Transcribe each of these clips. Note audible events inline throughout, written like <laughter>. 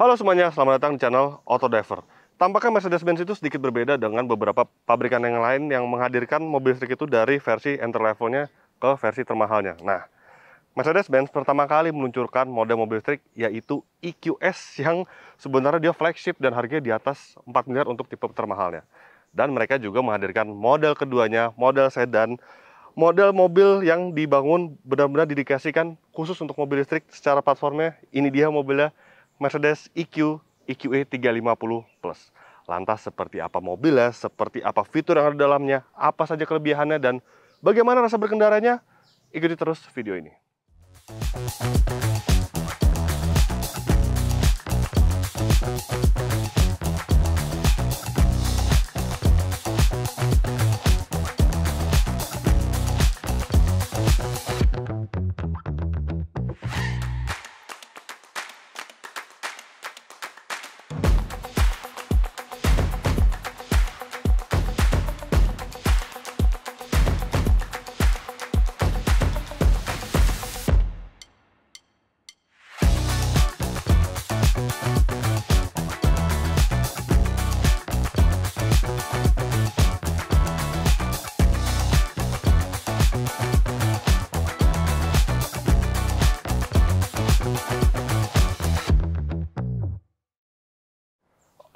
Halo semuanya, selamat datang di channel Auto Driver. Tampaknya Mercedes-Benz itu sedikit berbeda dengan beberapa pabrikan yang lain yang menghadirkan mobil listrik itu dari versi entry levelnya ke versi termahalnya. Nah, Mercedes-Benz pertama kali meluncurkan model mobil listrik yaitu EQS yang sebenarnya dia flagship dan harganya di atas 4 miliar untuk tipe termahalnya. Dan mereka juga menghadirkan model keduanya, model sedan, model mobil yang dibangun benar-benar didedikasikan khusus untuk mobil listrik secara platformnya. Ini dia mobilnya Mercedes EQ EQE 350 Plus. Lantas seperti apa mobilnya, seperti apa fitur yang ada di dalamnya, apa saja kelebihannya, dan bagaimana rasa berkendaranya? Ikuti terus video ini.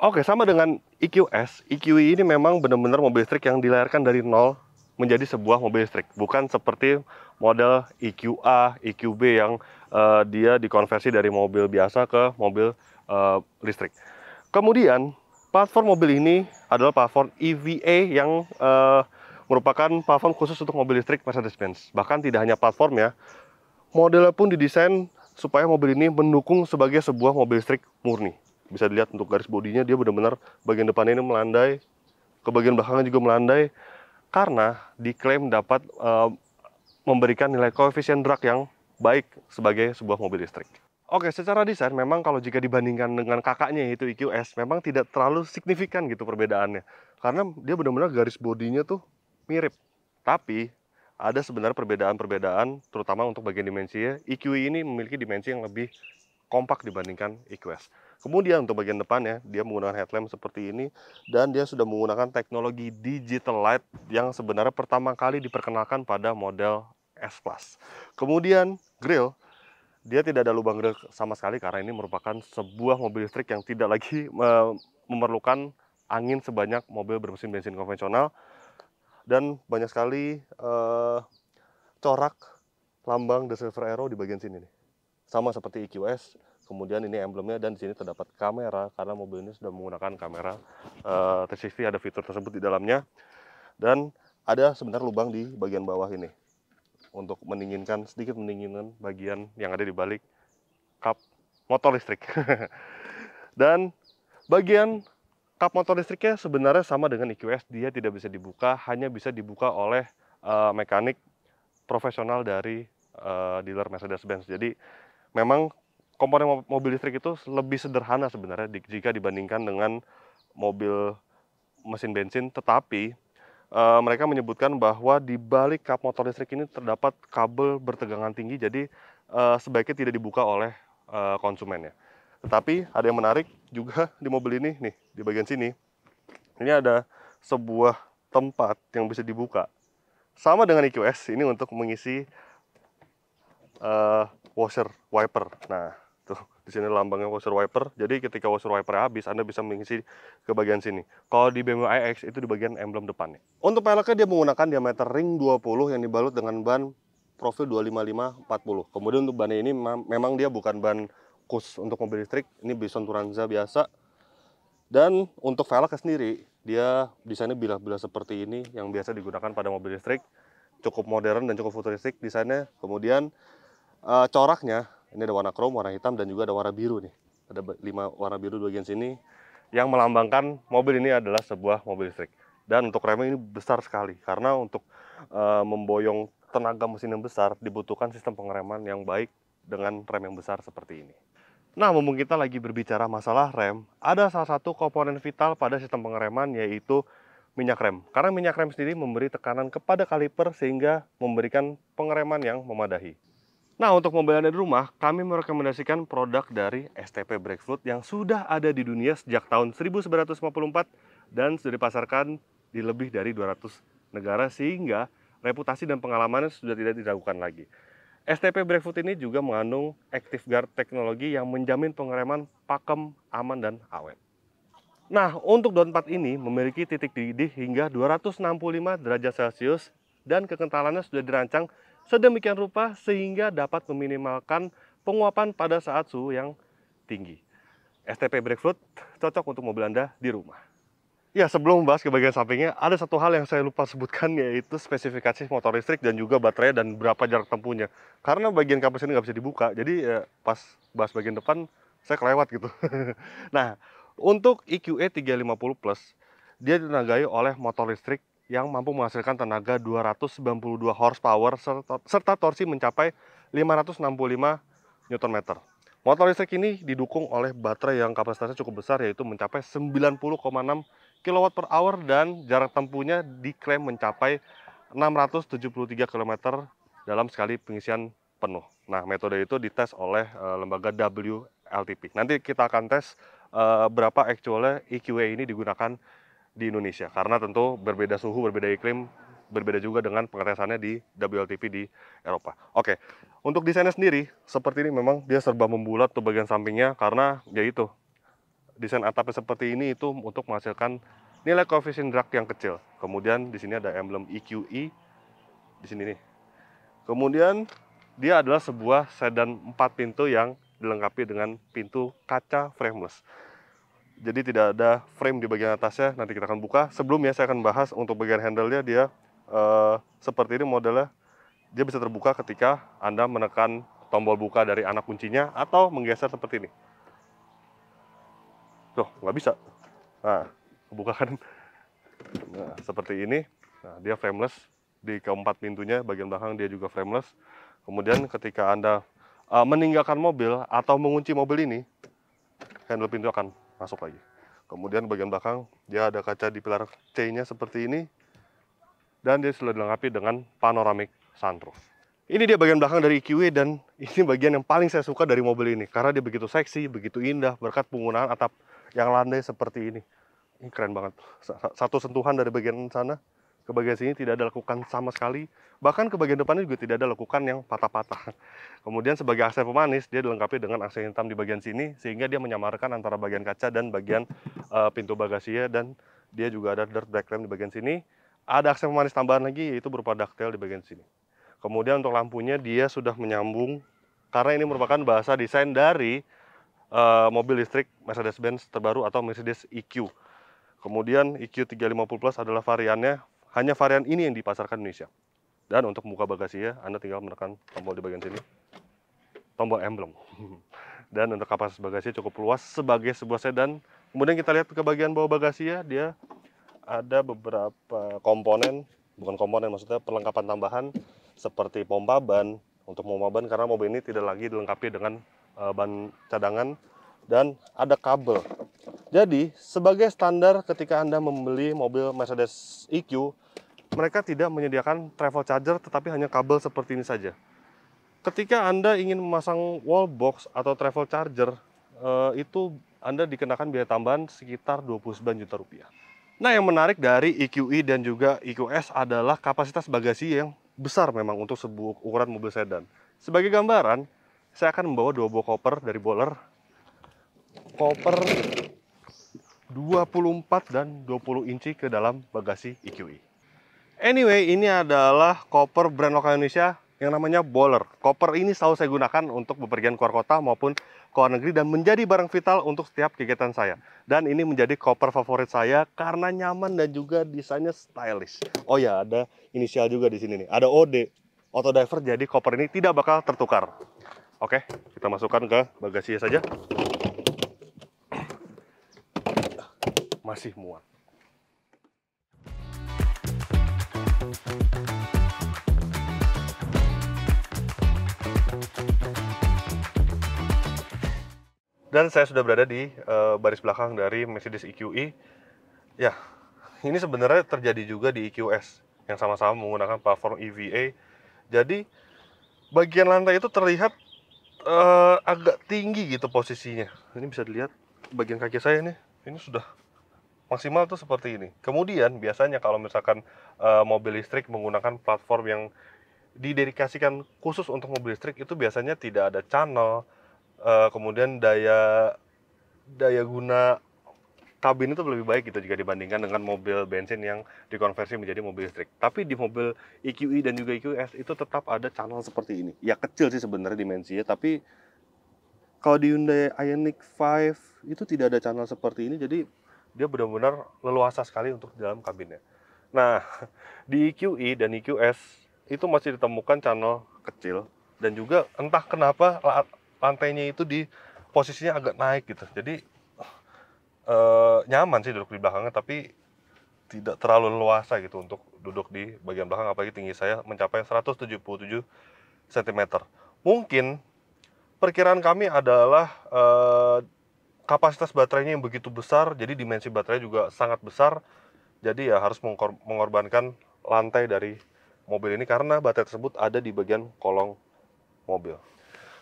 Oke, sama dengan EQS, EQE ini memang benar-benar mobil listrik yang dilahirkan dari nol menjadi sebuah mobil listrik, bukan seperti model EQA, EQB yang uh, dia dikonversi dari mobil biasa ke mobil uh, listrik. Kemudian, platform mobil ini adalah platform EVA yang uh, merupakan platform khusus untuk mobil listrik Mercedes-Benz. Bahkan tidak hanya platform ya, modelnya pun didesain supaya mobil ini mendukung sebagai sebuah mobil listrik murni bisa dilihat untuk garis bodinya dia benar-benar bagian depannya ini melandai ke bagian belakangnya juga melandai karena diklaim dapat e, memberikan nilai koefisien drag yang baik sebagai sebuah mobil listrik. Oke, secara desain memang kalau jika dibandingkan dengan kakaknya yaitu EQS memang tidak terlalu signifikan gitu perbedaannya. Karena dia benar-benar garis bodinya tuh mirip. Tapi ada sebenarnya perbedaan-perbedaan terutama untuk bagian dimensinya. EQE ini memiliki dimensi yang lebih kompak dibandingkan EQS. Kemudian untuk bagian depannya, dia menggunakan headlamp seperti ini dan dia sudah menggunakan teknologi digital light yang sebenarnya pertama kali diperkenalkan pada model S-Class. Kemudian grill, dia tidak ada lubang grill sama sekali karena ini merupakan sebuah mobil listrik yang tidak lagi memerlukan angin sebanyak mobil bermesin bensin konvensional dan banyak sekali uh, corak lambang The Silver Arrow di bagian sini nih. Sama seperti EQS, kemudian ini emblemnya dan di sini terdapat kamera karena mobil ini sudah menggunakan kamera uh, eh, 360 ada fitur tersebut di dalamnya dan ada sebenarnya lubang di bagian bawah ini untuk mendinginkan sedikit mendinginkan bagian yang ada di balik kap motor listrik <laughs> dan bagian kap motor listriknya sebenarnya sama dengan EQS dia tidak bisa dibuka hanya bisa dibuka oleh uh, mekanik profesional dari uh, dealer Mercedes-Benz jadi memang komponen mobil listrik itu lebih sederhana sebenarnya jika dibandingkan dengan mobil mesin bensin, tetapi e, mereka menyebutkan bahwa di balik kap motor listrik ini terdapat kabel bertegangan tinggi, jadi e, sebaiknya tidak dibuka oleh e, konsumennya. Tetapi ada yang menarik juga <laughs> di mobil ini, nih di bagian sini, ini ada sebuah tempat yang bisa dibuka, sama dengan EQS ini untuk mengisi uh, washer wiper. Nah, di sini lambangnya washer wiper. Jadi ketika washer wiper habis, Anda bisa mengisi ke bagian sini. Kalau di BMW iX itu di bagian emblem depannya. Untuk peleknya dia menggunakan diameter ring 20 yang dibalut dengan ban profil 25540. Kemudian untuk ban ini memang dia bukan ban khusus untuk mobil listrik, ini Bison Turanza biasa. Dan untuk velgnya sendiri, dia desainnya bilah-bilah seperti ini yang biasa digunakan pada mobil listrik. Cukup modern dan cukup futuristik desainnya. Kemudian uh, coraknya ini ada warna krom, warna hitam, dan juga ada warna biru nih. Ada lima warna biru di bagian sini yang melambangkan mobil ini adalah sebuah mobil listrik. Dan untuk remnya ini besar sekali karena untuk uh, memboyong tenaga mesin yang besar dibutuhkan sistem pengereman yang baik dengan rem yang besar seperti ini. Nah, mumpung kita lagi berbicara masalah rem, ada salah satu komponen vital pada sistem pengereman yaitu minyak rem. Karena minyak rem sendiri memberi tekanan kepada kaliper sehingga memberikan pengereman yang memadahi. Nah, untuk mobil Anda di rumah, kami merekomendasikan produk dari STP Breakfruit yang sudah ada di dunia sejak tahun 1954 dan sudah dipasarkan di lebih dari 200 negara sehingga reputasi dan pengalamannya sudah tidak diragukan lagi. STP Breakfruit ini juga mengandung Active Guard teknologi yang menjamin pengereman pakem aman dan awet. Nah, untuk Don 4 ini memiliki titik didih hingga 265 derajat Celcius dan kekentalannya sudah dirancang sedemikian rupa sehingga dapat meminimalkan penguapan pada saat suhu yang tinggi. STP Breakfruit cocok untuk mobil Anda di rumah. Ya, sebelum membahas ke bagian sampingnya, ada satu hal yang saya lupa sebutkan yaitu spesifikasi motor listrik dan juga baterai dan berapa jarak tempuhnya. Karena bagian kapas ini nggak bisa dibuka, jadi ya, pas bahas bagian depan, saya kelewat gitu. <laughs> nah, untuk EQE 350 Plus, dia ditenagai oleh motor listrik yang mampu menghasilkan tenaga 292 horsepower serta, serta torsi mencapai 565 Nm. Motor listrik ini didukung oleh baterai yang kapasitasnya cukup besar yaitu mencapai 90,6 kWh per hour dan jarak tempuhnya diklaim mencapai 673 km dalam sekali pengisian penuh. Nah, metode itu dites oleh uh, lembaga WLTP. Nanti kita akan tes uh, berapa actualnya EQA ini digunakan di Indonesia karena tentu berbeda suhu, berbeda iklim, berbeda juga dengan pengetesannya di WLTP di Eropa. Oke, untuk desainnya sendiri seperti ini memang dia serba membulat tuh bagian sampingnya karena ya itu desain atapnya seperti ini itu untuk menghasilkan nilai koefisien drag yang kecil. Kemudian di sini ada emblem EQE e, di sini nih. Kemudian dia adalah sebuah sedan empat pintu yang dilengkapi dengan pintu kaca frameless jadi tidak ada frame di bagian atasnya nanti kita akan buka sebelumnya saya akan bahas untuk bagian handle-nya dia uh, seperti ini modelnya dia bisa terbuka ketika Anda menekan tombol buka dari anak kuncinya atau menggeser seperti ini tuh nggak bisa nah buka kan nah, seperti ini nah, dia frameless di keempat pintunya bagian belakang dia juga frameless kemudian ketika Anda uh, meninggalkan mobil atau mengunci mobil ini handle pintu akan masuk lagi. Kemudian bagian belakang dia ada kaca di pilar C-nya seperti ini dan dia sudah dilengkapi dengan panoramic sunroof. Ini dia bagian belakang dari EQE dan ini bagian yang paling saya suka dari mobil ini karena dia begitu seksi, begitu indah berkat penggunaan atap yang landai seperti ini. Ini keren banget. Satu sentuhan dari bagian sana ke bagian sini tidak ada lakukan sama sekali Bahkan ke bagian depannya juga tidak ada lekukan yang patah-patah. <laughs> Kemudian sebagai aksen pemanis, dia dilengkapi dengan aksen hitam di bagian sini, sehingga dia menyamarkan antara bagian kaca dan bagian uh, pintu bagasinya, dan dia juga ada dirt brake lamp di bagian sini. Ada aksen pemanis tambahan lagi, yaitu berupa ductile di bagian sini. Kemudian untuk lampunya, dia sudah menyambung, karena ini merupakan bahasa desain dari uh, mobil listrik Mercedes-Benz terbaru atau Mercedes EQ. Kemudian EQ 350 Plus adalah variannya, hanya varian ini yang dipasarkan di Indonesia. Dan untuk muka bagasinya, Anda tinggal menekan tombol di bagian sini. Tombol emblem. <laughs> Dan untuk kapasitas bagasi cukup luas sebagai sebuah sedan. Kemudian kita lihat ke bagian bawah bagasinya, dia ada beberapa komponen, bukan komponen maksudnya perlengkapan tambahan seperti pompa ban untuk pompa ban karena mobil ini tidak lagi dilengkapi dengan uh, ban cadangan dan ada kabel. Jadi, sebagai standar ketika Anda membeli mobil Mercedes EQ, mereka tidak menyediakan travel charger tetapi hanya kabel seperti ini saja. Ketika Anda ingin memasang wall box atau travel charger, eh, itu Anda dikenakan biaya tambahan sekitar 29 juta rupiah. Nah, yang menarik dari EQE e dan juga EQS adalah kapasitas bagasi yang besar memang untuk sebuah ukuran mobil sedan. Sebagai gambaran, saya akan membawa dua buah koper dari Bowler. Koper 24 dan 20 inci ke dalam bagasi EQE. Anyway, ini adalah koper brand lokal Indonesia yang namanya Bowler. Koper ini selalu saya gunakan untuk bepergian keluar kota maupun ke luar negeri dan menjadi barang vital untuk setiap kegiatan saya. Dan ini menjadi koper favorit saya karena nyaman dan juga desainnya stylish. Oh ya, ada inisial juga di sini nih. Ada OD, auto diver, jadi koper ini tidak bakal tertukar. Oke, kita masukkan ke bagasinya saja. Masih muat. Dan saya sudah berada di uh, baris belakang dari Mercedes EQE. E. Ya, ini sebenarnya terjadi juga di EQS yang sama-sama menggunakan platform EVA. Jadi bagian lantai itu terlihat uh, agak tinggi gitu posisinya. Ini bisa dilihat bagian kaki saya ini. Ini sudah maksimal tuh seperti ini. Kemudian biasanya kalau misalkan uh, mobil listrik menggunakan platform yang didedikasikan khusus untuk mobil listrik itu biasanya tidak ada channel, uh, kemudian daya daya guna kabin itu lebih baik gitu jika dibandingkan dengan mobil bensin yang dikonversi menjadi mobil listrik. Tapi di mobil EQE e dan juga EQS itu tetap ada channel seperti ini. Ya kecil sih sebenarnya dimensinya, tapi kalau di Hyundai Ioniq 5 itu tidak ada channel seperti ini, jadi dia benar-benar leluasa sekali untuk di dalam kabinnya. Nah, <laughs> di EQE e dan EQS itu masih ditemukan channel kecil dan juga entah kenapa lantainya itu di posisinya agak naik gitu jadi eh, nyaman sih duduk di belakangnya tapi tidak terlalu luasa gitu untuk duduk di bagian belakang apalagi tinggi saya mencapai 177 cm mungkin perkiraan kami adalah eh, kapasitas baterainya yang begitu besar jadi dimensi baterai juga sangat besar jadi ya harus mengkor mengorbankan lantai dari mobil ini karena baterai tersebut ada di bagian kolong mobil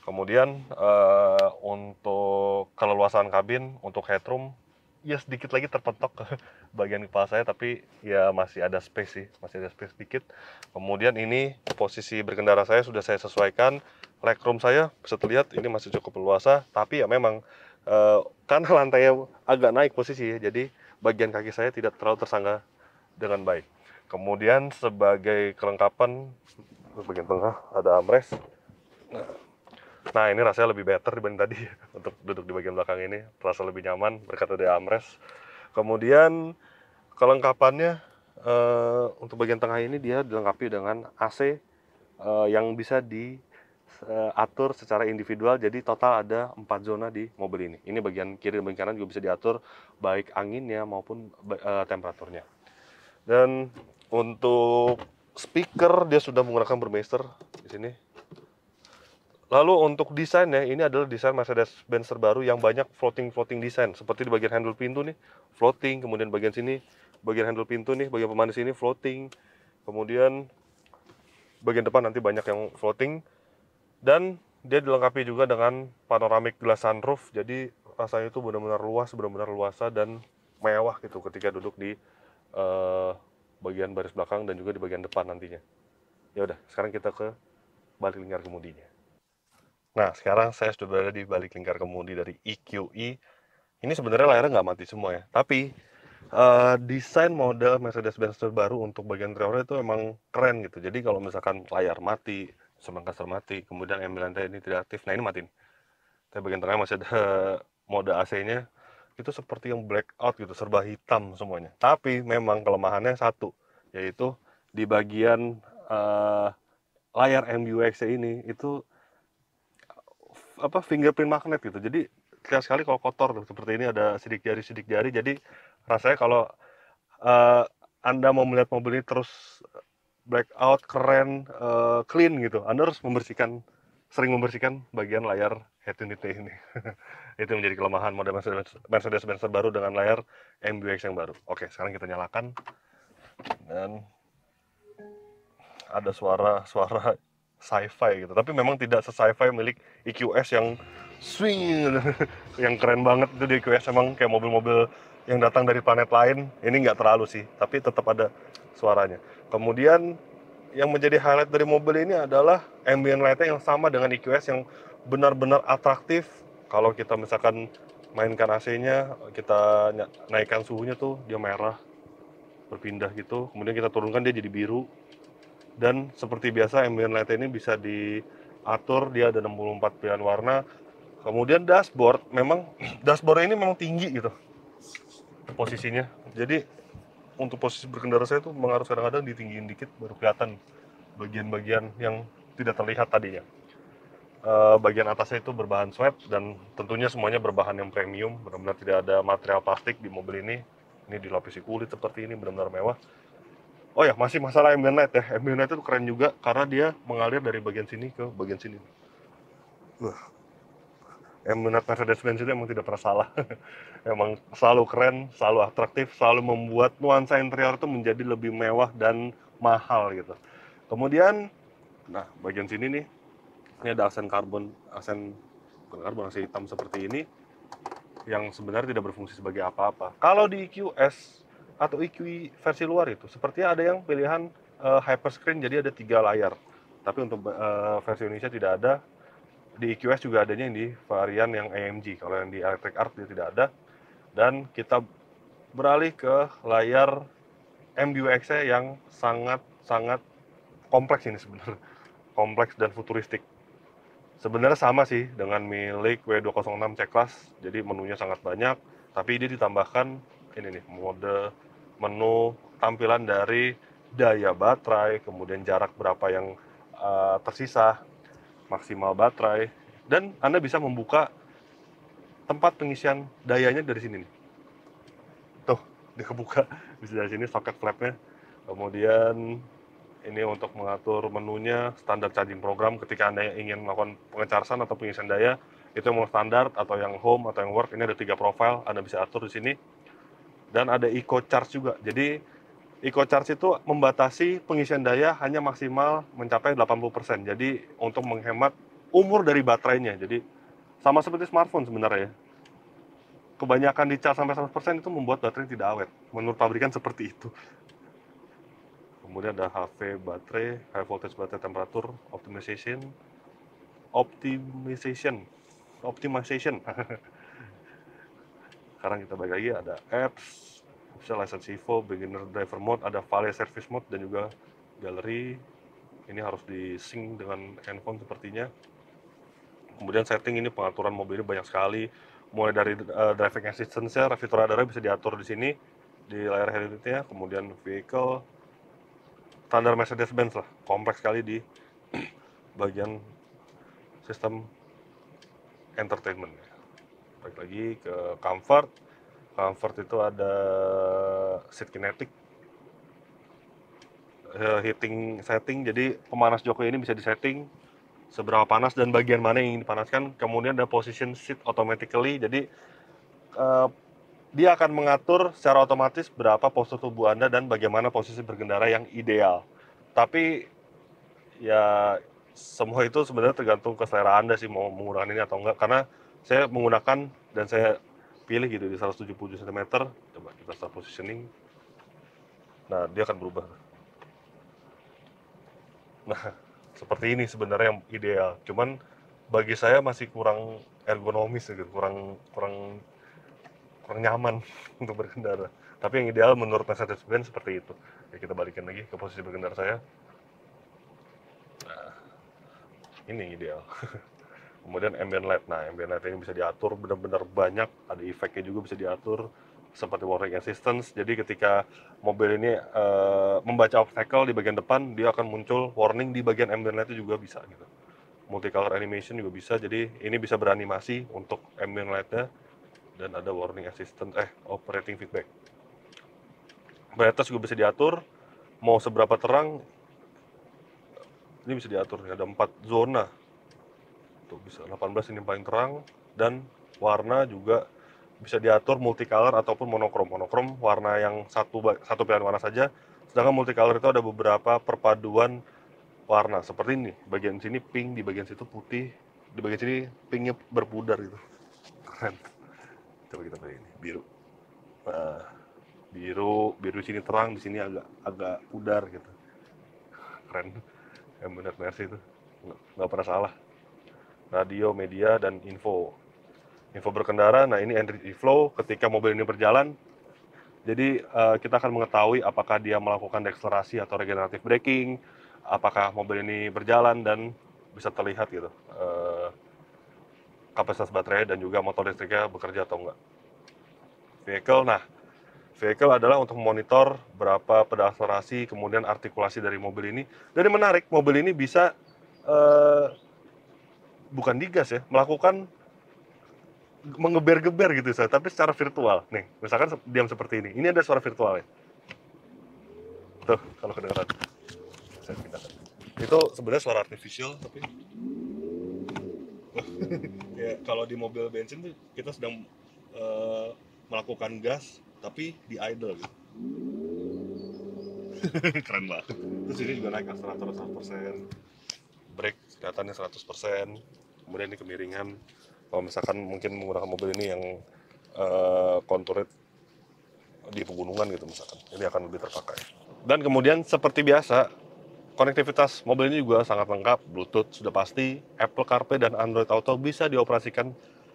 Kemudian uh, untuk keleluasan kabin, untuk headroom, ya sedikit lagi terpentok ke <laughs> bagian kepala saya, tapi ya masih ada space sih, masih ada space sedikit. Kemudian ini posisi berkendara saya sudah saya sesuaikan, legroom saya bisa terlihat ini masih cukup luasa, tapi ya memang uh, karena <laughs> lantainya agak naik posisi jadi bagian kaki saya tidak terlalu tersangga dengan baik. Kemudian sebagai kelengkapan, bagian tengah ada armrest. Nah, Nah ini rasanya lebih better dibanding tadi <laughs> untuk duduk di bagian belakang ini, terasa lebih nyaman berkat ada armrest. Kemudian kelengkapannya uh, untuk bagian tengah ini dia dilengkapi dengan AC uh, eh, yang bisa diatur eh, uh, secara individual, jadi total ada empat zona di mobil ini. Ini bagian kiri dan bagian kanan juga bisa diatur baik anginnya maupun uh, temperaturnya. Dan untuk speaker dia sudah menggunakan Burmeister di sini Lalu untuk desainnya, ini adalah desain Mercedes-Benz terbaru yang banyak floating-floating desain. Seperti di bagian handle pintu nih, floating. Kemudian bagian sini, bagian handle pintu nih, bagian pemanis ini floating. Kemudian bagian depan nanti banyak yang floating. Dan dia dilengkapi juga dengan panoramic glass sunroof. Jadi rasanya itu benar-benar luas, benar-benar luasa dan mewah gitu ketika duduk di uh, bagian baris belakang dan juga di bagian depan nantinya. Ya udah, sekarang kita ke balik lingkar kemudinya. Nah, sekarang saya sudah berada di balik lingkar kemudi dari EQE. E. Ini sebenarnya layarnya nggak mati semua ya, tapi uh, desain model Mercedes-Benz terbaru untuk bagian interior itu emang keren gitu. Jadi kalau misalkan layar mati, semangka mati, kemudian m ini tidak aktif, nah ini mati Tapi bagian tengah masih ada <laughs> mode AC-nya, itu seperti yang blackout gitu, serba hitam semuanya. Tapi memang kelemahannya satu, yaitu di bagian uh, layar MBUX ini itu apa fingerprint magnet gitu jadi terlihat sekali kalau kotor tuh, seperti ini ada sidik jari sidik jari jadi rasanya kalau uh, anda mau melihat mobil ini terus eh, black keren uh, clean gitu anda harus membersihkan sering membersihkan bagian layar head unit ini <laughs> itu menjadi kelemahan model Mercedes Mercedes Benz baru dengan layar MBUX yang baru oke sekarang kita nyalakan dan ada suara suara sci-fi gitu. Tapi memang tidak se-sci-fi milik EQS yang swing <laughs> yang keren banget itu di EQS emang kayak mobil-mobil yang datang dari planet lain. Ini nggak terlalu sih, tapi tetap ada suaranya. Kemudian yang menjadi highlight dari mobil ini adalah ambient light yang sama dengan EQS yang benar-benar atraktif. Kalau kita misalkan mainkan AC-nya, kita naikkan suhunya tuh dia merah berpindah gitu. Kemudian kita turunkan dia jadi biru dan seperti biasa ambient light ini bisa diatur dia ada 64 pilihan warna kemudian dashboard memang <clears throat> dashboard ini memang tinggi gitu posisinya jadi untuk posisi berkendara saya tuh harus kadang-kadang ditinggiin dikit baru kelihatan bagian-bagian yang tidak terlihat tadinya eh, bagian atasnya itu berbahan swab dan tentunya semuanya berbahan yang premium benar-benar tidak ada material plastik di mobil ini ini dilapisi kulit seperti ini benar-benar mewah Oh ya, masih masalah ambient light ya. Ambient light itu keren juga karena dia mengalir dari bagian sini ke bagian sini. Wah. Ambient light Mercedes-Benz itu emang tidak pernah salah. <laughs> emang selalu keren, selalu atraktif, selalu membuat nuansa interior itu menjadi lebih mewah dan mahal gitu. Kemudian, nah bagian sini nih, ini ada aksen karbon, aksen bukan karbon, aksen hitam seperti ini yang sebenarnya tidak berfungsi sebagai apa-apa. Kalau di EQS atau EQ versi luar itu. Sepertinya ada yang pilihan uh, hyperscreen jadi ada tiga layar. Tapi untuk uh, versi Indonesia tidak ada. Di EQS juga adanya yang di varian yang AMG. Kalau yang di Electric Art dia tidak ada. Dan kita beralih ke layar MBUX yang sangat sangat kompleks ini sebenarnya. <laughs> Kompleks dan futuristik. Sebenarnya sama sih dengan milik W206 C-Class, jadi menunya sangat banyak, tapi ini ditambahkan ini nih mode menu tampilan dari daya baterai, kemudian jarak berapa yang uh, tersisa, maksimal baterai, dan Anda bisa membuka tempat pengisian dayanya dari sini nih. Tuh, dikebuka bisa dari sini soket flapnya. Kemudian ini untuk mengatur menunya, standar charging program ketika Anda ingin melakukan pengecasan atau pengisian daya, itu yang mau standar atau yang home atau yang work, ini ada tiga profil Anda bisa atur di sini dan ada eco charge juga. Jadi eco charge itu membatasi pengisian daya hanya maksimal mencapai 80%. Jadi untuk menghemat umur dari baterainya. Jadi sama seperti smartphone sebenarnya. Kebanyakan di charge sampai 100% itu membuat baterai tidak awet. Menurut pabrikan seperti itu. Kemudian ada HV baterai, high voltage baterai temperatur optimization, optimization, optimization. <laughs> sekarang kita balik lagi ada apps bisa license Evo, beginner driver mode, ada valet service mode dan juga gallery. Ini harus di sync dengan handphone sepertinya. Kemudian setting ini pengaturan mobil ini banyak sekali. Mulai dari uh, driving assistance ya, fitur radarnya bisa diatur di sini di layar headlight-nya, kemudian vehicle standar Mercedes-Benz lah, kompleks sekali di <clears throat> bagian sistem entertainment balik lagi ke comfort comfort itu ada seat kinetic eh, heating setting jadi pemanas joko ini bisa disetting seberapa panas dan bagian mana yang ingin dipanaskan kemudian ada position seat automatically jadi eh, dia akan mengatur secara otomatis berapa postur tubuh Anda dan bagaimana posisi berkendara yang ideal. Tapi ya semua itu sebenarnya tergantung ke selera Anda sih mau menggunakan ini atau enggak karena saya menggunakan dan saya pilih gitu di 177 cm coba kita start positioning nah dia akan berubah nah <laughs> seperti ini sebenarnya yang ideal cuman bagi saya masih kurang ergonomis gitu kurang kurang kurang nyaman <laughs> untuk berkendara tapi yang ideal menurut Mercedes-Benz seperti itu ya kita balikin lagi ke posisi berkendara saya nah, ini ideal <laughs> kemudian ambient light nah ambient light ini bisa diatur benar-benar banyak ada efeknya juga bisa diatur seperti warning assistance jadi ketika mobil ini uh, membaca obstacle di bagian depan dia akan muncul warning di bagian ambient light itu juga bisa gitu multicolor animation juga bisa jadi ini bisa beranimasi untuk ambient lightnya dan ada warning assistance eh operating feedback brightness juga bisa diatur mau seberapa terang ini bisa diatur ada empat zona tuh gitu, bisa 18 ini paling terang dan warna juga bisa diatur multicolor ataupun monokrom monokrom warna yang satu satu pilihan warna saja sedangkan multicolor itu ada beberapa perpaduan warna seperti ini bagian sini pink di bagian situ putih di bagian sini pinknya berpudar gitu keren coba kita pilih ini biru nah, biru biru sini terang di sini agak agak pudar gitu keren yang benar sih itu nggak pernah salah radio, media, dan info. Info berkendara, nah ini energy flow ketika mobil ini berjalan. Jadi uh, kita akan mengetahui apakah dia melakukan dekselerasi atau regenerative braking, apakah mobil ini berjalan dan bisa terlihat gitu uh, kapasitas baterai dan juga motor listriknya bekerja atau enggak. Vehicle, nah vehicle adalah untuk memonitor berapa pedal akselerasi, kemudian artikulasi dari mobil ini. Dan yang menarik, mobil ini bisa uh, bukan digas ya, melakukan mengeber-geber gitu saya, tapi secara virtual. Nih, misalkan diam seperti ini. Ini ada suara virtual ya. Tuh, kalau kedengaran Saya pindakan. Itu sebenarnya suara artificial tapi <laughs> ya kalau di mobil bensin tuh kita sedang uh, melakukan gas tapi di idle gitu. <laughs> Keren banget. Terus ini juga naik akselerator 100%. Brake kelihatannya 100% kemudian ini kemiringan kalau misalkan mungkin menggunakan mobil ini yang uh, konturit di pegunungan gitu misalkan ini akan lebih terpakai dan kemudian seperti biasa konektivitas mobil ini juga sangat lengkap Bluetooth sudah pasti Apple CarPlay dan Android Auto bisa dioperasikan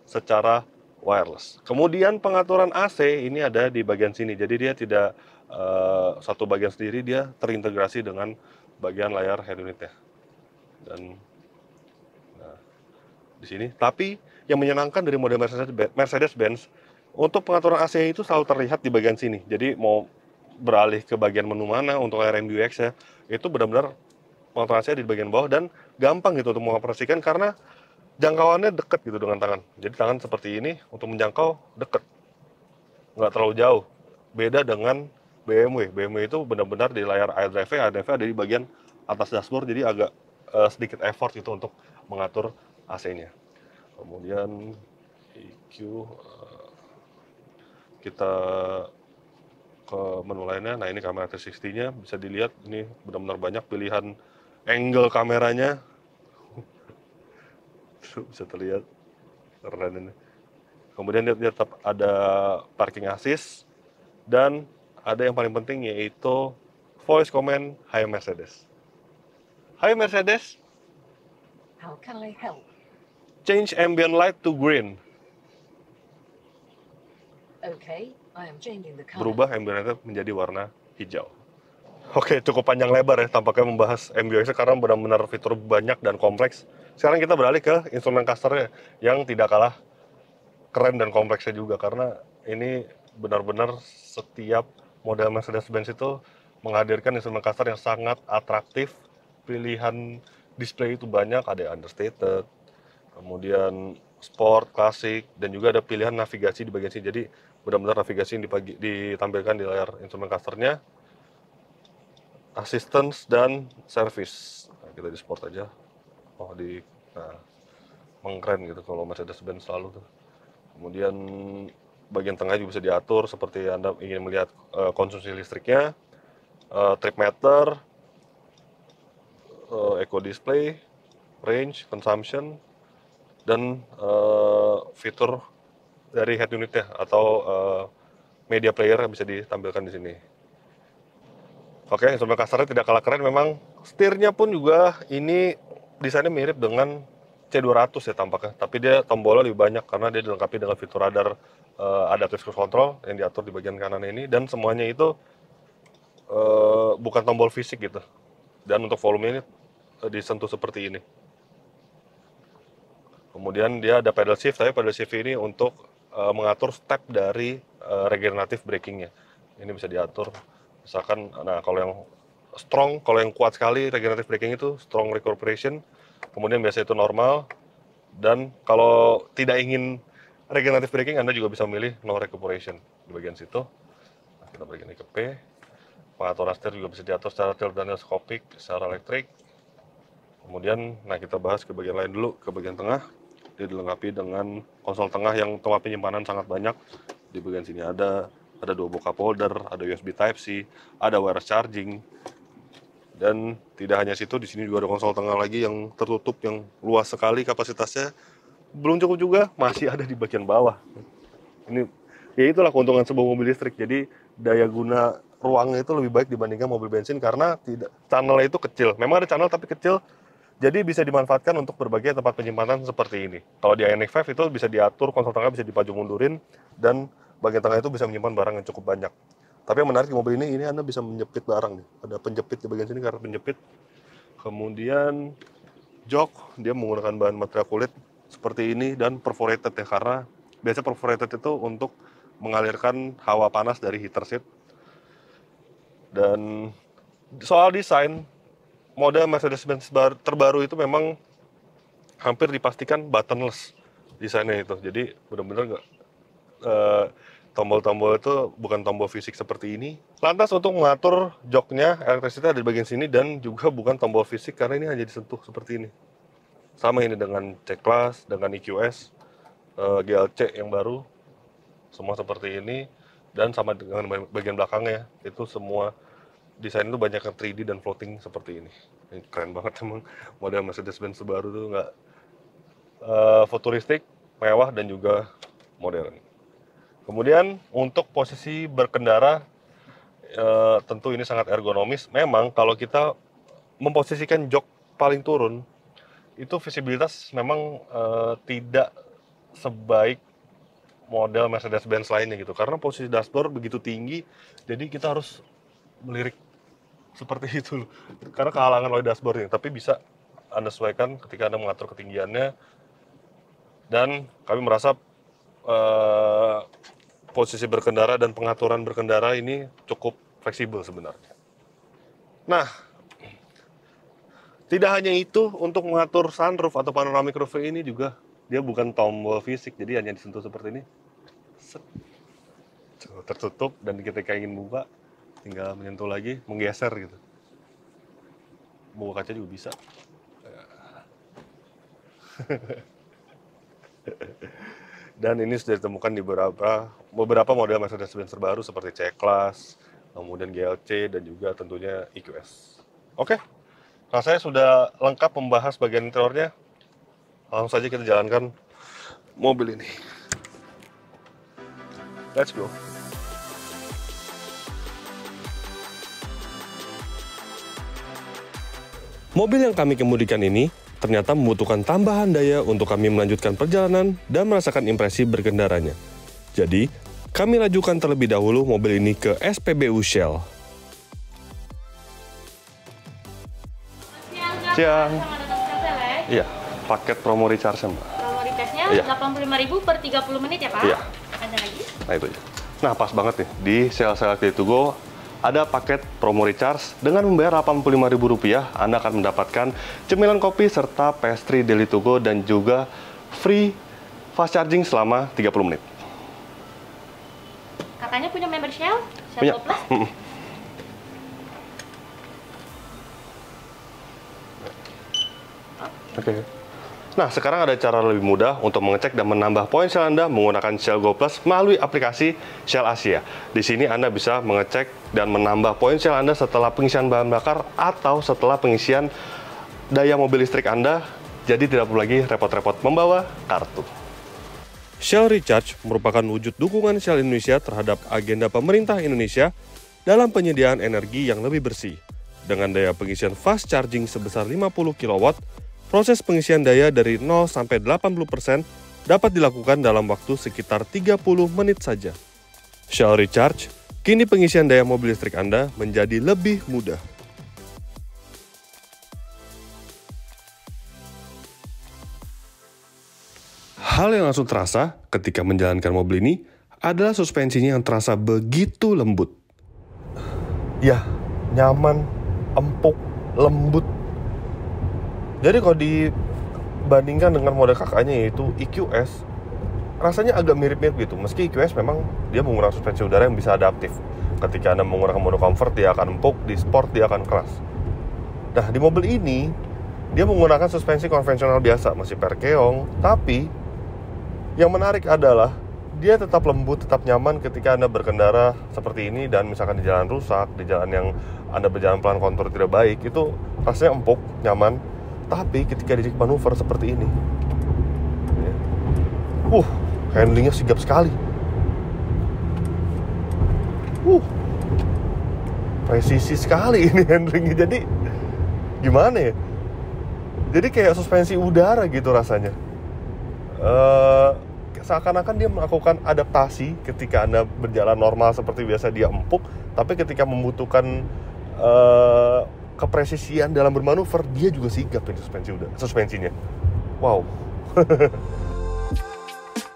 secara wireless kemudian pengaturan AC ini ada di bagian sini jadi dia tidak uh, satu bagian sendiri dia terintegrasi dengan bagian layar head unitnya dan di sini. Tapi yang menyenangkan dari model Mercedes-Benz, untuk pengaturan AC itu selalu terlihat di bagian sini. Jadi mau beralih ke bagian menu mana untuk RMBUX ya, itu benar-benar pengaturan AC di bagian bawah dan gampang gitu untuk mengoperasikan karena jangkauannya dekat gitu dengan tangan. Jadi tangan seperti ini untuk menjangkau dekat, nggak terlalu jauh. Beda dengan BMW. BMW itu benar-benar di layar air driving, air drive ada di bagian atas dashboard, jadi agak eh, sedikit effort gitu untuk mengatur AC-nya. Kemudian EQ eh, kita ke menu lainnya. Nah, ini kamera 360-nya bisa dilihat ini benar-benar banyak pilihan angle kameranya. <laughs> bisa terlihat keren ini. Kemudian dia, tetap ada parking assist dan ada yang paling penting yaitu voice command High Mercedes. High Mercedes. How can I help? Change ambient light to green. Okay, I am changing the color. Berubah ambient light menjadi warna hijau. Oke, okay, cukup panjang lebar ya tampaknya membahas MBUX sekarang benar-benar fitur banyak dan kompleks. Sekarang kita beralih ke instrumen casternya yang tidak kalah keren dan kompleksnya juga karena ini benar-benar setiap model Mercedes-Benz itu menghadirkan instrumen caster yang sangat atraktif. Pilihan display itu banyak, ada understated, kemudian sport, klasik, dan juga ada pilihan navigasi di bagian sini. Jadi benar-benar navigasi yang dipagi, ditampilkan di layar instrumen casternya. Assistance dan service. Nah, kita di sport aja. Oh di nah, mengkren gitu kalau Mercedes-Benz selalu tuh. Kemudian bagian tengah juga bisa diatur seperti Anda ingin melihat uh, konsumsi listriknya, uh, trip meter, uh, eco display, range, consumption, dan uh, fitur dari head unit ya atau uh, media player yang bisa ditampilkan di sini. Oke, instrumen kasarnya tidak kalah keren memang. Setirnya pun juga ini desainnya mirip dengan C200 ya tampaknya, tapi dia tombolnya lebih banyak karena dia dilengkapi dengan fitur radar uh, eh, adaptive cruise control yang diatur di bagian kanan ini dan semuanya itu uh, bukan tombol fisik gitu. Dan untuk volume ini uh, disentuh seperti ini. Kemudian dia ada pedal shift, tapi pedal shift ini untuk uh, mengatur step dari uh, eh, regenerative breakingnya. Ini bisa diatur. Misalkan, nah kalau yang strong, kalau yang kuat sekali regenerative braking itu strong recuperation, kemudian biasanya itu normal. Dan kalau tidak ingin regenerative braking, Anda juga bisa memilih no recuperation di bagian situ. Nah, kita bagian ini ke P. Pengaturan setir juga bisa diatur secara dan secara elektrik. Kemudian, nah kita bahas ke bagian lain dulu, ke bagian tengah. Dia dilengkapi dengan konsol tengah yang tempat penyimpanan sangat banyak. Di bagian sini ada ada dua buka folder, ada USB Type C, ada wireless charging. Dan tidak hanya situ, di sini juga ada konsol tengah lagi yang tertutup yang luas sekali kapasitasnya. Belum cukup juga, masih ada di bagian bawah. Ini ya itulah keuntungan sebuah mobil listrik. Jadi daya guna ruangnya itu lebih baik dibandingkan mobil bensin karena tidak channelnya itu kecil. Memang ada channel tapi kecil jadi bisa dimanfaatkan untuk berbagai tempat penyimpanan seperti ini. Kalau di Ioniq 5 itu bisa diatur, konsol tengah bisa dipaju mundurin, dan bagian tengah itu bisa menyimpan barang yang cukup banyak. Tapi yang menarik di mobil ini, ini Anda bisa menjepit barang. Nih. Ada penjepit di bagian sini karena penjepit. Kemudian jok, dia menggunakan bahan material kulit seperti ini dan perforated ya karena biasa perforated itu untuk mengalirkan hawa panas dari heater seat. Dan soal desain, model Mercedes-Benz terbaru itu memang hampir dipastikan buttonless desainnya itu. Jadi benar-benar nggak uh, tombol-tombol itu bukan tombol fisik seperti ini. Lantas untuk mengatur joknya elektrisitas ada di bagian sini dan juga bukan tombol fisik karena ini hanya disentuh seperti ini. Sama ini dengan C-Class, dengan EQS, eh, GLC yang baru, semua seperti ini dan sama dengan bagian belakangnya itu semua desain itu banyak yang 3D dan floating seperti ini. ini keren banget <laughs> emang model Mercedes-Benz baru tuh nggak uh, futuristik, mewah dan juga modern. Kemudian untuk posisi berkendara uh, tentu ini sangat ergonomis. Memang kalau kita memposisikan jok paling turun itu visibilitas memang uh, tidak sebaik model Mercedes-Benz lainnya gitu karena posisi dashboard begitu tinggi jadi kita harus melirik seperti itu loh. Karena kehalangan oleh dashboardnya, tapi bisa Anda sesuaikan ketika Anda mengatur ketinggiannya. Dan kami merasa uh, posisi berkendara dan pengaturan berkendara ini cukup fleksibel sebenarnya. Nah, tidak hanya itu, untuk mengatur sunroof atau panoramic roof ini juga dia bukan tombol fisik, jadi hanya disentuh seperti ini. Tertutup dan ketika ingin buka, tinggal menyentuh lagi menggeser gitu buka kaca juga bisa <laughs> dan ini sudah ditemukan di beberapa beberapa model Mercedes-Benz terbaru seperti C-Class, kemudian GLC dan juga tentunya EQS. Oke, nah saya sudah lengkap membahas bagian interiornya. Langsung saja kita jalankan mobil ini. Let's go. Mobil yang kami kemudikan ini ternyata membutuhkan tambahan daya untuk kami melanjutkan perjalanan dan merasakan impresi berkendaranya. Jadi, kami lajukan terlebih dahulu mobil ini ke SPBU Shell. Siang. Iya, paket promo recharge Mbak. Promo recharge-nya ya. 85.000 per 30 menit ya, Pak? Iya. Ada lagi? Nah, itu ya. Nah, pas banget nih di sel sel itu K2Go ada paket promo recharge. Dengan membayar Rp85.000, Anda akan mendapatkan cemilan kopi serta pastry daily to go dan juga free fast charging selama 30 menit. Katanya punya member Shell? Shell punya. Plus? <laughs> Mm Oke. Okay. Nah, sekarang ada cara lebih mudah untuk mengecek dan menambah poin Shell Anda menggunakan Shell Go Plus melalui aplikasi Shell Asia. Di sini Anda bisa mengecek dan menambah poin Shell Anda setelah pengisian bahan bakar atau setelah pengisian daya mobil listrik Anda, jadi tidak perlu lagi repot-repot membawa kartu. Shell Recharge merupakan wujud dukungan Shell Indonesia terhadap agenda pemerintah Indonesia dalam penyediaan energi yang lebih bersih. Dengan daya pengisian fast charging sebesar 50 kW Proses pengisian daya dari 0 sampai 80% dapat dilakukan dalam waktu sekitar 30 menit saja. Shell Recharge, kini pengisian daya mobil listrik Anda menjadi lebih mudah. Hal yang langsung terasa ketika menjalankan mobil ini adalah suspensinya yang terasa begitu lembut. Ya, nyaman, empuk, lembut, jadi kalau dibandingkan dengan model kakaknya yaitu EQS rasanya agak mirip-mirip gitu meski EQS memang dia menggunakan suspensi udara yang bisa adaptif ketika anda menggunakan mode comfort dia akan empuk di sport dia akan keras nah di mobil ini dia menggunakan suspensi konvensional biasa masih perkeong tapi yang menarik adalah dia tetap lembut, tetap nyaman ketika Anda berkendara seperti ini dan misalkan di jalan rusak, di jalan yang Anda berjalan pelan kontur tidak baik, itu rasanya empuk, nyaman, tapi ketika didik manuver seperti ini, uh, handlingnya sigap sekali. Uh, presisi sekali <laughs> ini handlingnya. Jadi gimana ya? Jadi kayak suspensi udara gitu rasanya. Uh, seakan-akan dia melakukan adaptasi ketika anda berjalan normal seperti biasa dia empuk, tapi ketika membutuhkan eh, kepresisian dalam bermanuver dia juga sigap ini suspensi udah suspensinya wow <laughs>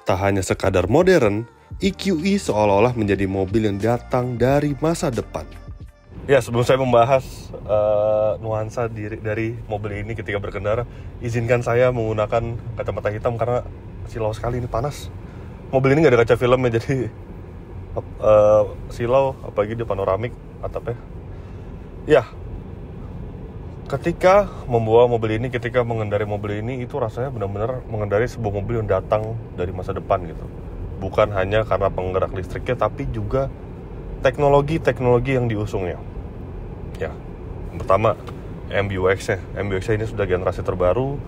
tak hanya sekadar modern EQE e seolah-olah menjadi mobil yang datang dari masa depan ya sebelum saya membahas uh, nuansa diri dari mobil ini ketika berkendara izinkan saya menggunakan kacamata hitam karena silau sekali ini panas mobil ini nggak ada kaca filmnya <laughs> jadi uh, silau apalagi dia panoramik atapnya ya, ya ketika membawa mobil ini, ketika mengendarai mobil ini itu rasanya benar-benar mengendarai sebuah mobil yang datang dari masa depan gitu. Bukan hanya karena penggerak listriknya, tapi juga teknologi-teknologi yang diusungnya. Ya, pertama MBUX-nya. mbux ini sudah generasi terbaru.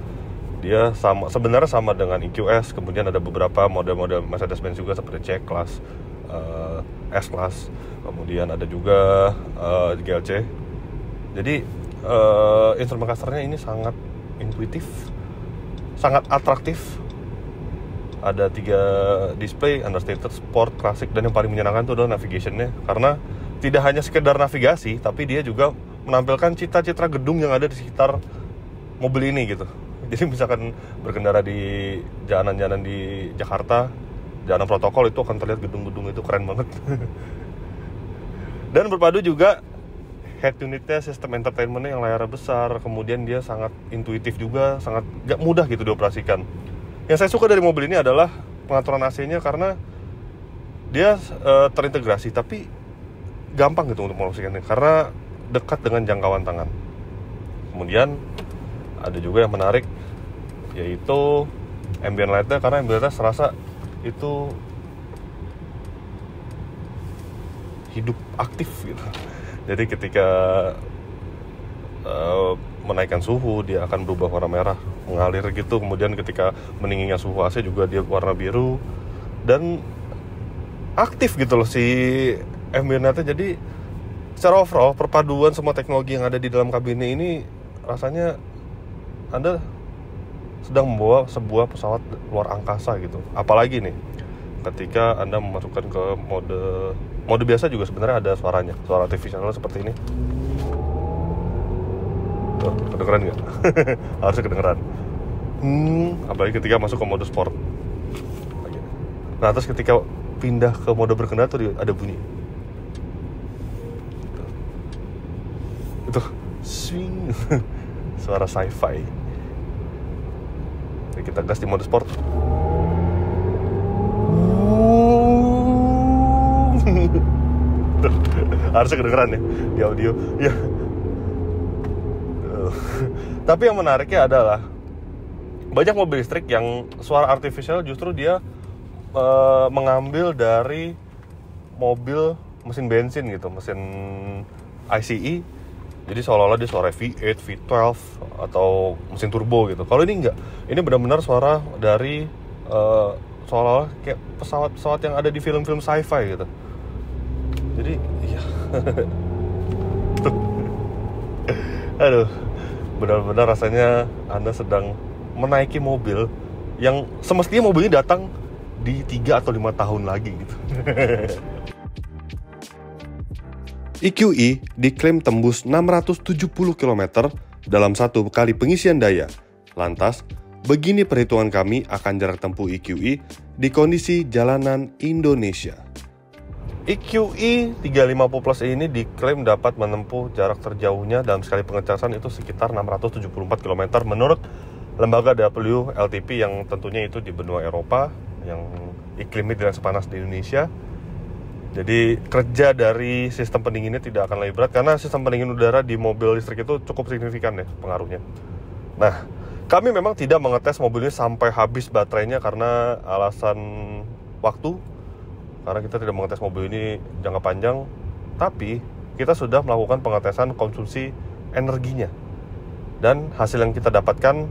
Dia sama sebenarnya sama dengan EQS, kemudian ada beberapa model-model Mercedes-Benz juga seperti C-Class, uh, S-Class, kemudian ada juga uh, eh, GLC. Jadi uh, eh, instrumen kasarnya ini sangat intuitif sangat atraktif ada tiga display understated sport klasik dan yang paling menyenangkan itu adalah navigationnya karena tidak hanya sekedar navigasi tapi dia juga menampilkan cita-citra gedung yang ada di sekitar mobil ini gitu <laughs> jadi misalkan berkendara di jalanan-jalanan di Jakarta jalanan protokol itu akan terlihat gedung-gedung itu keren banget <laughs> dan berpadu juga head unitnya sistem entertainmentnya yang layar besar kemudian dia sangat intuitif juga sangat gak mudah gitu dioperasikan yang saya suka dari mobil ini adalah pengaturan AC-nya karena dia e, terintegrasi tapi gampang gitu untuk mengoperasikannya karena dekat dengan jangkauan tangan kemudian ada juga yang menarik yaitu ambient light-nya karena ambient light serasa itu hidup aktif gitu jadi ketika uh, menaikkan suhu dia akan berubah warna merah mengalir gitu kemudian ketika meningginya suhu AC juga dia warna biru dan aktif gitu loh si ambientnya jadi secara overall perpaduan semua teknologi yang ada di dalam kabinnya ini rasanya anda sedang membawa sebuah pesawat luar angkasa gitu apalagi nih ketika anda memasukkan ke mode mode biasa juga sebenarnya ada suaranya suara TV channel seperti ini tuh kedengeran nggak <laughs> harusnya kedengeran hmm apalagi ketika masuk ke mode sport nah terus ketika pindah ke mode berkendara tuh ada bunyi itu swing <laughs> suara sci-fi kita gas di mode sport <laughs> harusnya kedengeran ya di audio ya <laughs> tapi yang menariknya adalah banyak mobil listrik yang suara artificial justru dia e, mengambil dari mobil mesin bensin gitu mesin ICE jadi seolah-olah dia suara V8, V12 atau mesin turbo gitu. Kalau ini enggak, ini benar-benar suara dari e, seolah-olah kayak pesawat-pesawat yang ada di film-film sci-fi gitu jadi iya aduh benar-benar rasanya anda sedang menaiki mobil yang semestinya mobilnya datang di 3 atau lima tahun lagi gitu. EQE <laughs> diklaim tembus 670 km dalam satu kali pengisian daya. Lantas, begini perhitungan kami akan jarak tempuh EQE di kondisi jalanan Indonesia. EQE 350 e Plus ini diklaim dapat menempuh jarak terjauhnya dalam sekali pengecasan itu sekitar 674 km menurut lembaga WLTP yang tentunya itu di benua Eropa yang iklimnya tidak sepanas di Indonesia. Jadi kerja dari sistem pendinginnya tidak akan lebih berat karena sistem pendingin udara di mobil listrik itu cukup signifikan ya pengaruhnya. Nah, kami memang tidak mengetes mobil ini sampai habis baterainya karena alasan waktu karena kita tidak mengetes mobil ini jangka panjang, tapi kita sudah melakukan pengetesan konsumsi energinya. Dan hasil yang kita dapatkan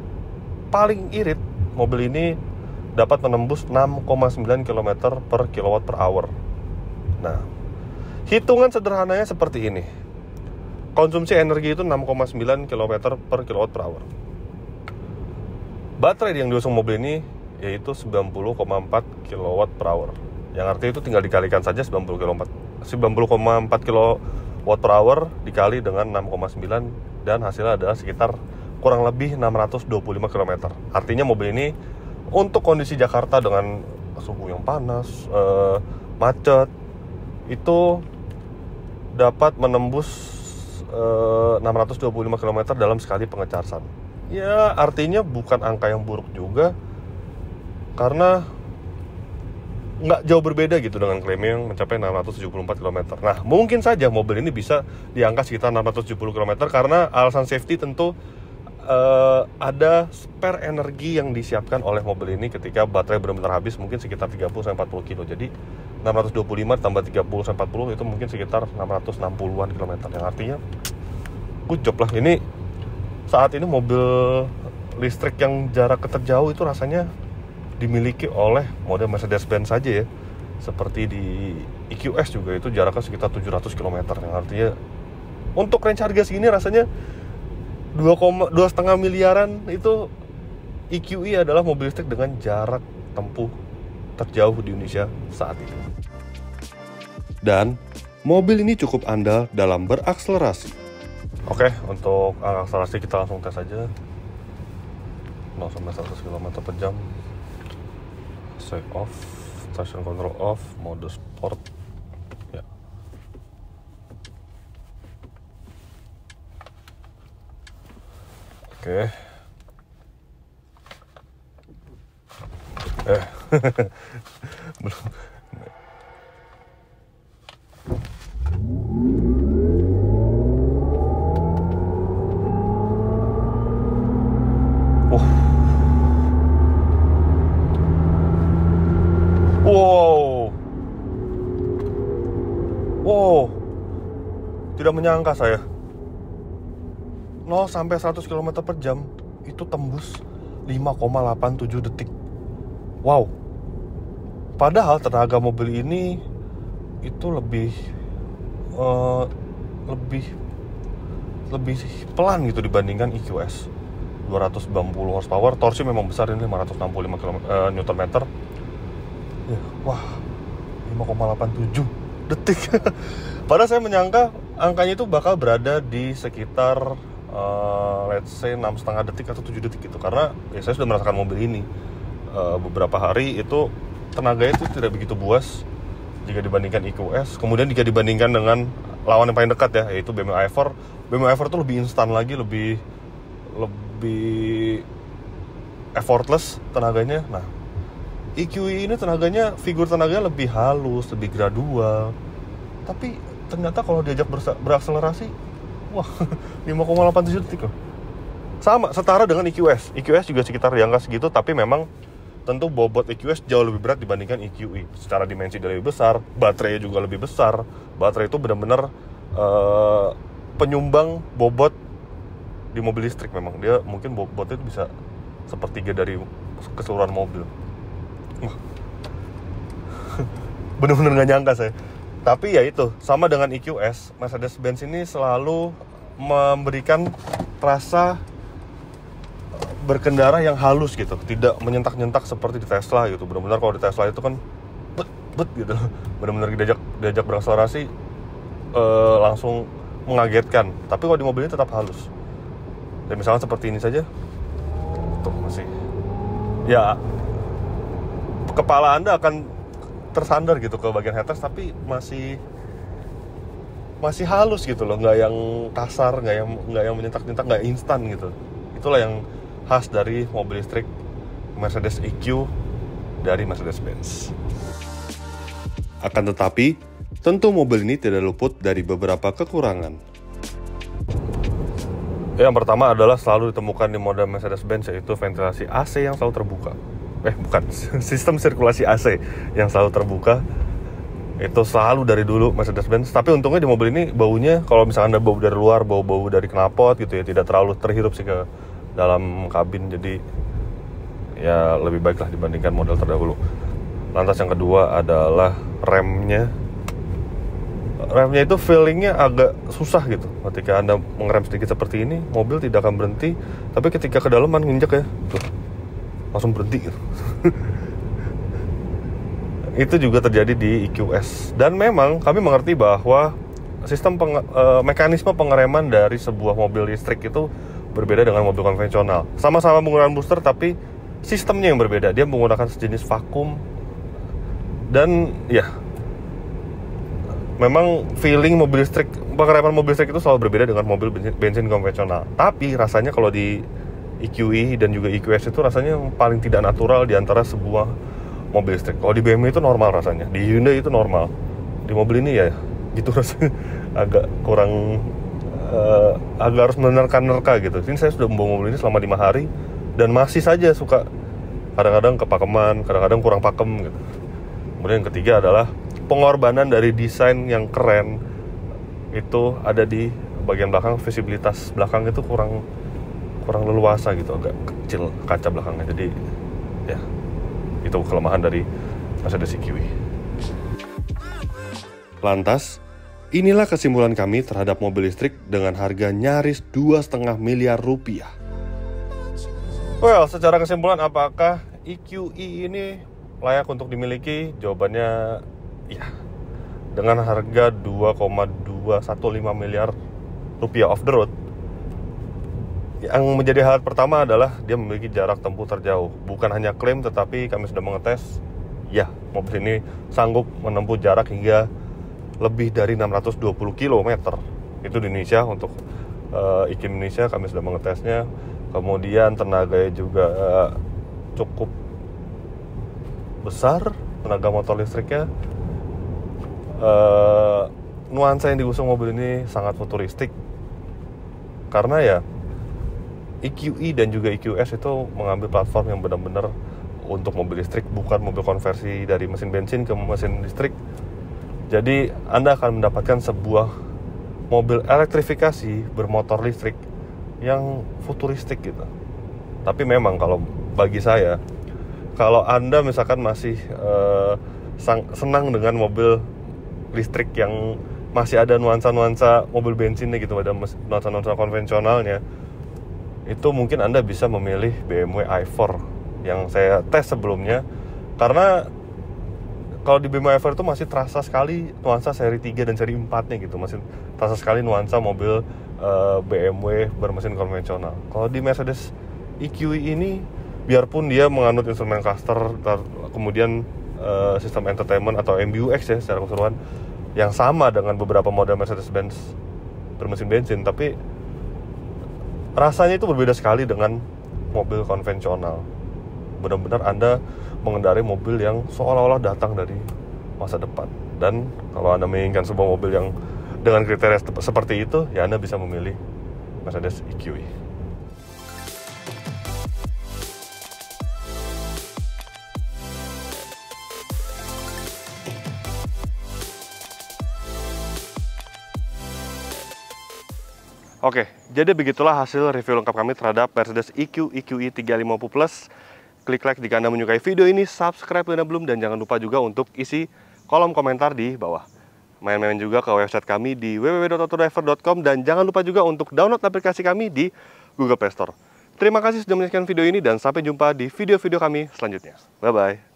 paling irit, mobil ini dapat menembus 6,9 km per kilowatt per hour. Nah, hitungan sederhananya seperti ini. Konsumsi energi itu 6,9 km per kilowatt per hour. Baterai yang diusung mobil ini yaitu 90,4 kilowatt per hour yang artinya itu tinggal dikalikan saja 90 kilo 90,4 kilo watt per hour dikali dengan 6,9 dan hasilnya adalah sekitar kurang lebih 625 km. Artinya mobil ini untuk kondisi Jakarta dengan suhu yang panas, eh, macet itu dapat menembus eh, 625 km dalam sekali pengecasan. Ya, artinya bukan angka yang buruk juga karena nggak jauh berbeda gitu dengan klaim yang mencapai 674 km. Nah, mungkin saja mobil ini bisa diangkat sekitar 670 km karena alasan safety tentu uh, ada spare energi yang disiapkan oleh mobil ini ketika baterai benar-benar habis mungkin sekitar 30 40 kilo. Jadi 625 tambah 30 40 itu mungkin sekitar 660-an km yang artinya good job lah. Ini saat ini mobil listrik yang jarak terjauh itu rasanya dimiliki oleh model Mercedes-Benz saja ya seperti di EQS juga itu jaraknya sekitar 700 km yang artinya untuk range harga segini rasanya 2,2 miliaran itu EQE e adalah mobil listrik dengan jarak tempuh terjauh di Indonesia saat ini. Dan mobil ini cukup andal dalam berakselerasi. Oke, untuk akselerasi kita langsung tes aja. 0 100 km per jam save off station control off mode sport ya oke okay. eh <laughs> belum Wow. Wow. Tidak menyangka saya. 0 sampai 100 km per jam itu tembus 5,87 detik. Wow. Padahal tenaga mobil ini itu lebih uh, lebih lebih pelan gitu dibandingkan EQS. 290 horsepower, torsi memang besar ini 565 km, uh, Eh, wah 5,87 detik <laughs> padahal saya menyangka angkanya itu bakal berada di sekitar uh, let's say enam setengah detik atau 7 detik gitu karena ya saya sudah merasakan mobil ini uh, beberapa hari itu tenaganya itu tidak begitu buas jika dibandingkan EQS kemudian jika dibandingkan dengan lawan yang paling dekat ya yaitu BMW i4 BMW i4 itu lebih instan lagi lebih lebih effortless tenaganya nah EQi ini tenaganya figur tenaganya lebih halus lebih gradual tapi ternyata kalau diajak berakselerasi wah 5,87 <laughs> detik loh sama setara dengan EQS EQS juga sekitar di angka segitu tapi memang tentu bobot EQS jauh lebih berat dibandingkan EQi. secara dimensi dia lebih besar baterainya juga lebih besar baterai itu benar-benar uh, penyumbang bobot di mobil listrik memang dia mungkin bobotnya itu bisa sepertiga dari keseluruhan mobil <laughs> bener-bener nggak nyangka saya tapi ya itu sama dengan EQS Mercedes Benz ini selalu memberikan rasa berkendara yang halus gitu tidak menyentak-nyentak seperti di Tesla gitu bener-bener kalau di Tesla itu kan bet bet gitu <laughs> bener-bener diajak diajak berakselerasi eh, langsung mengagetkan tapi kalau di mobil ini tetap halus dan ya misalnya seperti ini saja tuh masih ya kepala anda akan tersandar gitu ke bagian haters tapi masih masih halus gitu loh nggak yang kasar nggak yang nggak yang menyentak nyentak nggak instan gitu itulah yang khas dari mobil listrik Mercedes EQ dari Mercedes Benz. Akan tetapi, tentu mobil ini tidak luput dari beberapa kekurangan. Yang pertama adalah selalu ditemukan di model Mercedes-Benz yaitu ventilasi AC yang selalu terbuka eh bukan <laughs> sistem sirkulasi AC yang selalu terbuka itu selalu dari dulu Mercedes Benz tapi untungnya di mobil ini baunya kalau misalnya anda bau dari luar bau-bau dari knalpot gitu ya tidak terlalu terhirup sih ke dalam kabin jadi ya lebih baiklah dibandingkan model terdahulu lantas yang kedua adalah remnya remnya itu feelingnya agak susah gitu ketika anda mengerem sedikit seperti ini mobil tidak akan berhenti tapi ketika kedalaman nginjek ya tuh langsung berhenti gitu. <laughs> itu juga terjadi di EQS dan memang kami mengerti bahwa sistem peng, e, eh, mekanisme pengereman dari sebuah mobil listrik itu berbeda dengan mobil konvensional sama-sama menggunakan booster tapi sistemnya yang berbeda dia menggunakan sejenis vakum dan ya memang feeling mobil listrik pengereman mobil listrik itu selalu berbeda dengan mobil bensin, bensin konvensional tapi rasanya kalau di EQE e dan juga EQS itu rasanya paling tidak natural di antara sebuah mobil listrik. Kalau di BMW itu normal rasanya, di Hyundai itu normal. Di mobil ini ya <laughs> gitu rasanya agak kurang uh, agak harus menerka-nerka gitu. Ini saya sudah membawa mobil ini selama lima hari dan masih saja suka kadang-kadang kepakeman, kadang-kadang kurang pakem gitu. Kemudian yang ketiga adalah pengorbanan dari desain yang keren itu ada di bagian belakang visibilitas belakang itu kurang kurang leluasa gitu agak kecil kaca belakangnya jadi ya itu kelemahan dari Mercedes EQE lantas inilah kesimpulan kami terhadap mobil listrik dengan harga nyaris dua setengah miliar rupiah well secara kesimpulan apakah EQE e ini layak untuk dimiliki jawabannya ya dengan harga 2,215 miliar rupiah off the road yang menjadi hal pertama adalah dia memiliki jarak tempuh terjauh. Bukan hanya klaim, tetapi kami sudah mengetes, ya mobil ini sanggup menempuh jarak hingga lebih dari 620 km. Itu di Indonesia untuk uh, eh, iklim Indonesia kami sudah mengetesnya. Kemudian tenaganya juga uh, cukup besar, tenaga motor listriknya. Uh, nuansa yang diusung mobil ini sangat futuristik karena ya EQE e dan juga EQS itu mengambil platform yang benar-benar untuk mobil listrik bukan mobil konversi dari mesin bensin ke mesin listrik. Jadi Anda akan mendapatkan sebuah mobil elektrifikasi bermotor listrik yang futuristik gitu. Tapi memang kalau bagi saya kalau Anda misalkan masih uh, senang dengan mobil listrik yang masih ada nuansa-nuansa mobil bensinnya gitu ada nuansa-nuansa konvensionalnya itu mungkin Anda bisa memilih BMW i4 yang saya tes sebelumnya karena kalau di BMW i4 itu masih terasa sekali nuansa seri 3 dan seri 4-nya gitu, masih terasa sekali nuansa mobil uh, eh, BMW bermesin konvensional. Kalau di Mercedes EQ e ini biarpun dia menganut instrumen cluster kemudian uh, sistem entertainment atau MBUX ya secara keseluruhan yang sama dengan beberapa model Mercedes-Benz bermesin bensin tapi rasanya itu berbeda sekali dengan mobil konvensional benar-benar anda mengendarai mobil yang seolah-olah datang dari masa depan dan kalau anda menginginkan sebuah mobil yang dengan kriteria seperti itu ya anda bisa memilih Mercedes EQE Oke, jadi begitulah hasil review lengkap kami terhadap Mercedes EQ EQE 350 Plus. Klik like jika Anda menyukai video ini, subscribe jika belum, dan jangan lupa juga untuk isi kolom komentar di bawah. Main-main juga ke website kami di www.autodriver.com dan jangan lupa juga untuk download aplikasi kami di Google Play Store. Terima kasih sudah menyaksikan video ini dan sampai jumpa di video-video kami selanjutnya. Bye-bye.